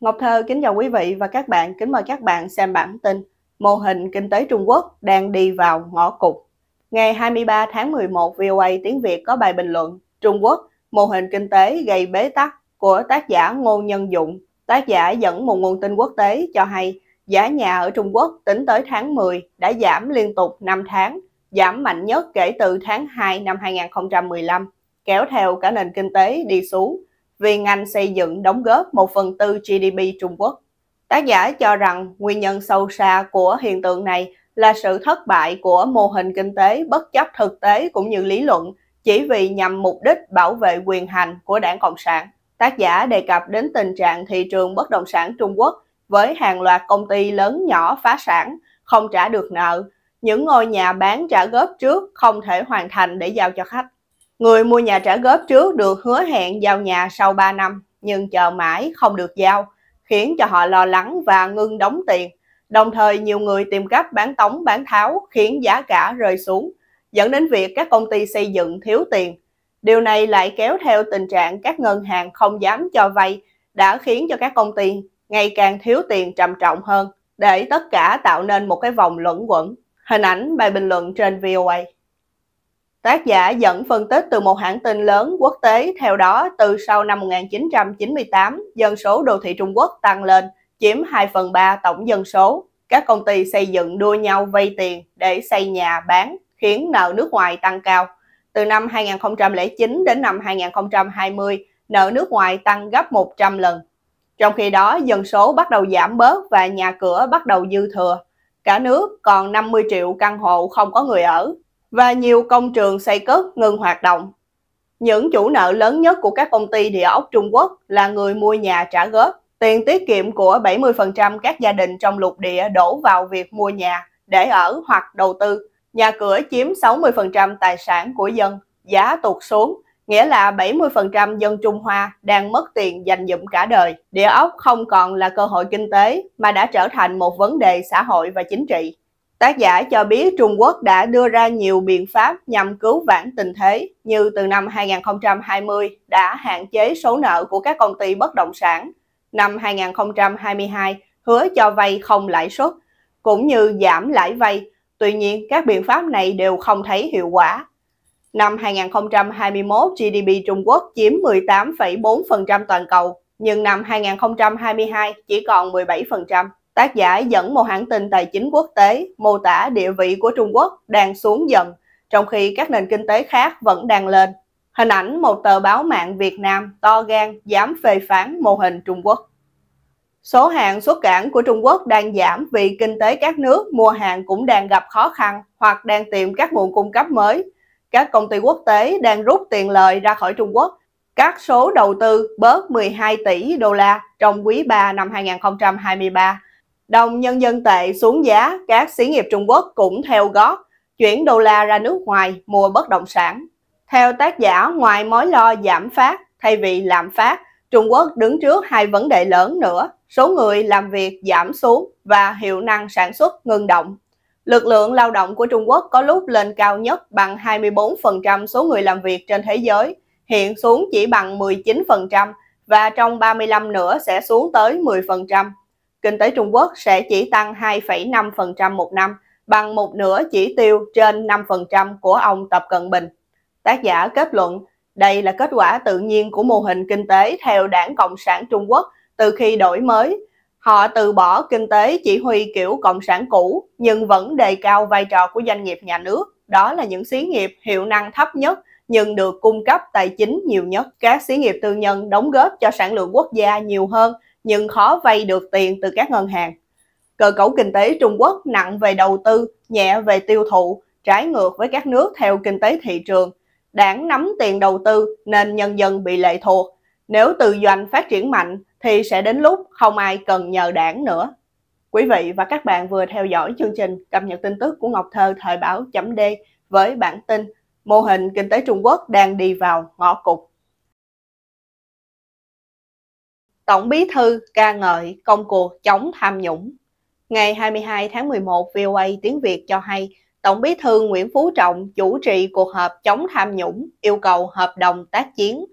Ngọc Thơ kính chào quý vị và các bạn, kính mời các bạn xem bản tin Mô hình kinh tế Trung Quốc đang đi vào ngõ cụt. Ngày 23 tháng 11, VOA tiếng Việt có bài bình luận Trung Quốc, mô hình kinh tế gây bế tắc của tác giả Ngô Nhân Dụng. Tác giả dẫn một nguồn tin quốc tế cho hay giá nhà ở Trung Quốc tính tới tháng 10 đã giảm liên tục 5 tháng, giảm mạnh nhất kể từ tháng 2 năm 2015, kéo theo cả nền kinh tế đi xuống vì ngành xây dựng đóng góp 1 phần tư GDP Trung Quốc. Tác giả cho rằng nguyên nhân sâu xa của hiện tượng này là sự thất bại của mô hình kinh tế bất chấp thực tế cũng như lý luận chỉ vì nhằm mục đích bảo vệ quyền hành của đảng Cộng sản. Tác giả đề cập đến tình trạng thị trường bất động sản Trung Quốc với hàng loạt công ty lớn nhỏ phá sản, không trả được nợ, những ngôi nhà bán trả góp trước không thể hoàn thành để giao cho khách. Người mua nhà trả góp trước được hứa hẹn giao nhà sau 3 năm, nhưng chờ mãi không được giao, khiến cho họ lo lắng và ngưng đóng tiền. Đồng thời nhiều người tìm cách bán tống bán tháo khiến giá cả rơi xuống, dẫn đến việc các công ty xây dựng thiếu tiền. Điều này lại kéo theo tình trạng các ngân hàng không dám cho vay đã khiến cho các công ty ngày càng thiếu tiền trầm trọng hơn để tất cả tạo nên một cái vòng luẩn quẩn. Hình ảnh bài bình luận trên VOA. Tác giả dẫn phân tích từ một hãng tin lớn quốc tế, theo đó từ sau năm 1998, dân số đô thị Trung Quốc tăng lên, chiếm 2 phần 3 tổng dân số. Các công ty xây dựng đua nhau vay tiền để xây nhà bán, khiến nợ nước ngoài tăng cao. Từ năm 2009 đến năm 2020, nợ nước ngoài tăng gấp 100 lần. Trong khi đó, dân số bắt đầu giảm bớt và nhà cửa bắt đầu dư thừa. Cả nước còn 50 triệu căn hộ không có người ở, và nhiều công trường xây cất ngừng hoạt động. Những chủ nợ lớn nhất của các công ty địa ốc Trung Quốc là người mua nhà trả góp. Tiền tiết kiệm của 70% các gia đình trong lục địa đổ vào việc mua nhà để ở hoặc đầu tư. Nhà cửa chiếm 60% tài sản của dân, giá tụt xuống, nghĩa là 70% dân Trung Hoa đang mất tiền dành dụm cả đời. Địa ốc không còn là cơ hội kinh tế mà đã trở thành một vấn đề xã hội và chính trị. Tác giả cho biết Trung Quốc đã đưa ra nhiều biện pháp nhằm cứu vãn tình thế như từ năm 2020 đã hạn chế số nợ của các công ty bất động sản, năm 2022 hứa cho vay không lãi suất, cũng như giảm lãi vay. Tuy nhiên, các biện pháp này đều không thấy hiệu quả. Năm 2021, GDP Trung Quốc chiếm 18,4% toàn cầu, nhưng năm 2022 chỉ còn 17% tác giả dẫn một hãng tin tài chính quốc tế mô tả địa vị của Trung Quốc đang xuống dần, trong khi các nền kinh tế khác vẫn đang lên. Hình ảnh một tờ báo mạng Việt Nam to gan dám phê phán mô hình Trung Quốc. Số hàng xuất cảng của Trung Quốc đang giảm vì kinh tế các nước mua hàng cũng đang gặp khó khăn hoặc đang tìm các nguồn cung cấp mới. Các công ty quốc tế đang rút tiền lợi ra khỏi Trung Quốc. Các số đầu tư bớt 12 tỷ đô la trong quý 3 năm 2023 Đồng nhân dân tệ xuống giá, các xí nghiệp Trung Quốc cũng theo gót, chuyển đô la ra nước ngoài mua bất động sản. Theo tác giả, ngoài mối lo giảm phát, thay vì lạm phát, Trung Quốc đứng trước hai vấn đề lớn nữa, số người làm việc giảm xuống và hiệu năng sản xuất ngừng động. Lực lượng lao động của Trung Quốc có lúc lên cao nhất bằng 24% số người làm việc trên thế giới, hiện xuống chỉ bằng 19% và trong 35 nữa sẽ xuống tới 10% kinh tế Trung Quốc sẽ chỉ tăng 2,5% một năm, bằng một nửa chỉ tiêu trên 5% của ông Tập Cận Bình. Tác giả kết luận, đây là kết quả tự nhiên của mô hình kinh tế theo Đảng Cộng sản Trung Quốc từ khi đổi mới. Họ từ bỏ kinh tế chỉ huy kiểu cộng sản cũ nhưng vẫn đề cao vai trò của doanh nghiệp nhà nước. Đó là những xí nghiệp hiệu năng thấp nhất nhưng được cung cấp tài chính nhiều nhất. Các xí nghiệp tư nhân đóng góp cho sản lượng quốc gia nhiều hơn – nhưng khó vay được tiền từ các ngân hàng. Cơ cấu kinh tế Trung Quốc nặng về đầu tư, nhẹ về tiêu thụ, trái ngược với các nước theo kinh tế thị trường. Đảng nắm tiền đầu tư nên nhân dân bị lệ thuộc. Nếu tự doanh phát triển mạnh thì sẽ đến lúc không ai cần nhờ đảng nữa. Quý vị và các bạn vừa theo dõi chương trình cập nhật tin tức của Ngọc Thơ thời báo D với bản tin Mô hình kinh tế Trung Quốc đang đi vào ngõ cụt Tổng bí thư ca ngợi công cuộc chống tham nhũng. Ngày 22 tháng 11, VOA tiếng Việt cho hay Tổng bí thư Nguyễn Phú Trọng chủ trì cuộc họp chống tham nhũng yêu cầu hợp đồng tác chiến.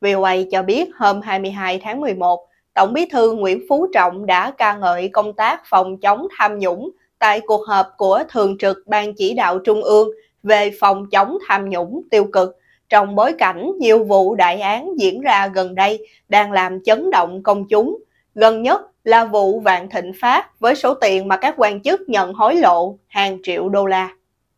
VOA cho biết hôm 22 tháng 11, Tổng bí thư Nguyễn Phú Trọng đã ca ngợi công tác phòng chống tham nhũng tại cuộc họp của Thường trực Ban chỉ đạo Trung ương về phòng chống tham nhũng tiêu cực trong bối cảnh nhiều vụ đại án diễn ra gần đây đang làm chấn động công chúng. Gần nhất là vụ Vạn Thịnh Phát với số tiền mà các quan chức nhận hối lộ hàng triệu đô la.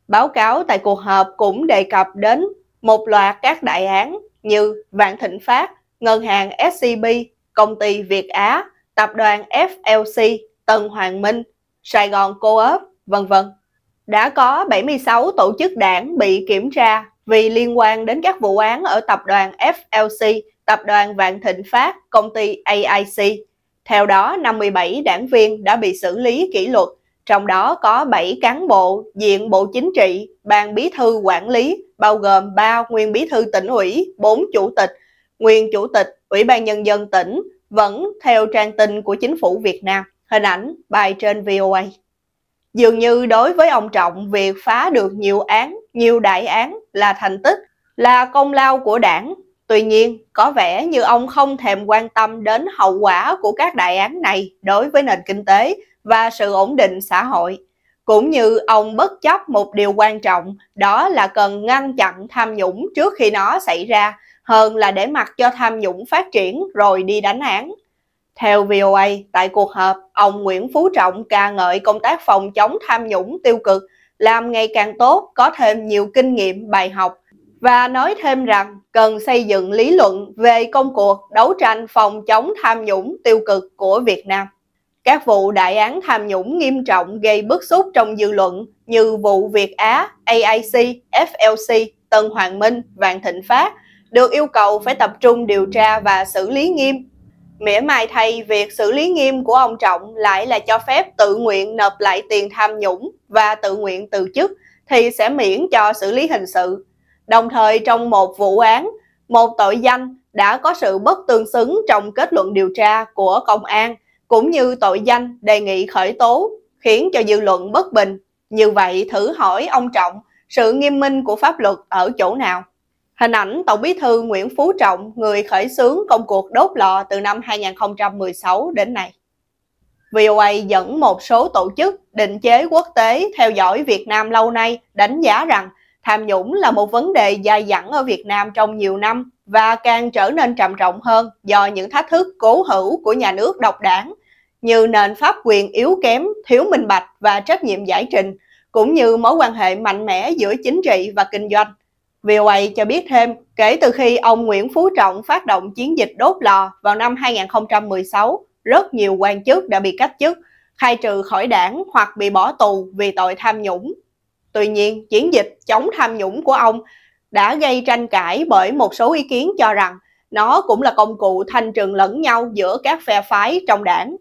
Báo cáo tại cuộc họp cũng đề cập đến một loạt các đại án như Vạn Thịnh Phát, Ngân hàng SCB, Công ty Việt Á, Tập đoàn FLC, Tân Hoàng Minh, Sài Gòn Co-op, vân vân. Đã có 76 tổ chức đảng bị kiểm tra vì liên quan đến các vụ án ở tập đoàn FLC, tập đoàn Vạn Thịnh Phát, công ty AIC. Theo đó, 57 đảng viên đã bị xử lý kỷ luật, trong đó có 7 cán bộ diện Bộ Chính trị, Ban Bí thư quản lý, bao gồm 3 nguyên bí thư tỉnh ủy, 4 chủ tịch, nguyên chủ tịch Ủy ban Nhân dân tỉnh, vẫn theo trang tin của chính phủ Việt Nam. Hình ảnh bài trên VOA. Dường như đối với ông Trọng, việc phá được nhiều án nhiều đại án là thành tích, là công lao của đảng. Tuy nhiên, có vẻ như ông không thèm quan tâm đến hậu quả của các đại án này đối với nền kinh tế và sự ổn định xã hội. Cũng như ông bất chấp một điều quan trọng, đó là cần ngăn chặn tham nhũng trước khi nó xảy ra, hơn là để mặc cho tham nhũng phát triển rồi đi đánh án. Theo VOA, tại cuộc họp, ông Nguyễn Phú Trọng ca ngợi công tác phòng chống tham nhũng tiêu cực làm ngày càng tốt, có thêm nhiều kinh nghiệm, bài học và nói thêm rằng cần xây dựng lý luận về công cuộc đấu tranh phòng chống tham nhũng tiêu cực của Việt Nam. Các vụ đại án tham nhũng nghiêm trọng gây bức xúc trong dư luận như vụ Việt Á, AIC, FLC, Tân Hoàng Minh, Vạn Thịnh Phát được yêu cầu phải tập trung điều tra và xử lý nghiêm Mỉa mai thay việc xử lý nghiêm của ông Trọng lại là cho phép tự nguyện nộp lại tiền tham nhũng và tự nguyện từ chức thì sẽ miễn cho xử lý hình sự. Đồng thời trong một vụ án, một tội danh đã có sự bất tương xứng trong kết luận điều tra của công an cũng như tội danh đề nghị khởi tố khiến cho dư luận bất bình. Như vậy thử hỏi ông Trọng, sự nghiêm minh của pháp luật ở chỗ nào? Hình ảnh Tổng bí thư Nguyễn Phú Trọng, người khởi xướng công cuộc đốt lò từ năm 2016 đến nay. VOA dẫn một số tổ chức, định chế quốc tế theo dõi Việt Nam lâu nay đánh giá rằng tham nhũng là một vấn đề dài dẳng ở Việt Nam trong nhiều năm và càng trở nên trầm trọng hơn do những thách thức cố hữu của nhà nước độc đảng như nền pháp quyền yếu kém, thiếu minh bạch và trách nhiệm giải trình, cũng như mối quan hệ mạnh mẽ giữa chính trị và kinh doanh. VOA cho biết thêm, kể từ khi ông Nguyễn Phú Trọng phát động chiến dịch đốt lò vào năm 2016, rất nhiều quan chức đã bị cách chức, khai trừ khỏi đảng hoặc bị bỏ tù vì tội tham nhũng. Tuy nhiên, chiến dịch chống tham nhũng của ông đã gây tranh cãi bởi một số ý kiến cho rằng nó cũng là công cụ thanh trừng lẫn nhau giữa các phe phái trong đảng.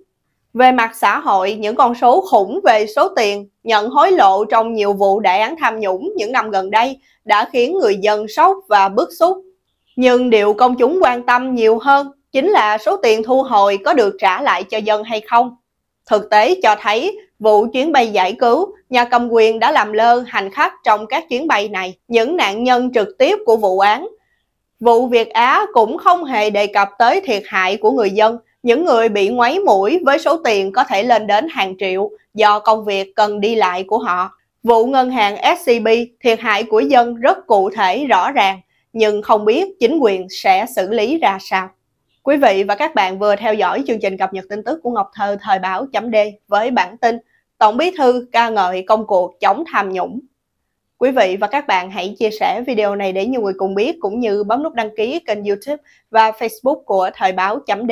Về mặt xã hội, những con số khủng về số tiền nhận hối lộ trong nhiều vụ đại án tham nhũng những năm gần đây đã khiến người dân sốc và bức xúc. Nhưng điều công chúng quan tâm nhiều hơn chính là số tiền thu hồi có được trả lại cho dân hay không. Thực tế cho thấy vụ chuyến bay giải cứu, nhà cầm quyền đã làm lơ hành khách trong các chuyến bay này, những nạn nhân trực tiếp của vụ án. Vụ Việt Á cũng không hề đề cập tới thiệt hại của người dân, những người bị ngoáy mũi với số tiền có thể lên đến hàng triệu do công việc cần đi lại của họ. Vụ ngân hàng SCB thiệt hại của dân rất cụ thể rõ ràng, nhưng không biết chính quyền sẽ xử lý ra sao. Quý vị và các bạn vừa theo dõi chương trình cập nhật tin tức của Ngọc Thơ thời báo chấm D với bản tin Tổng bí thư ca ngợi công cuộc chống tham nhũng. Quý vị và các bạn hãy chia sẻ video này để nhiều người cùng biết cũng như bấm nút đăng ký kênh youtube và facebook của thời báo chấm D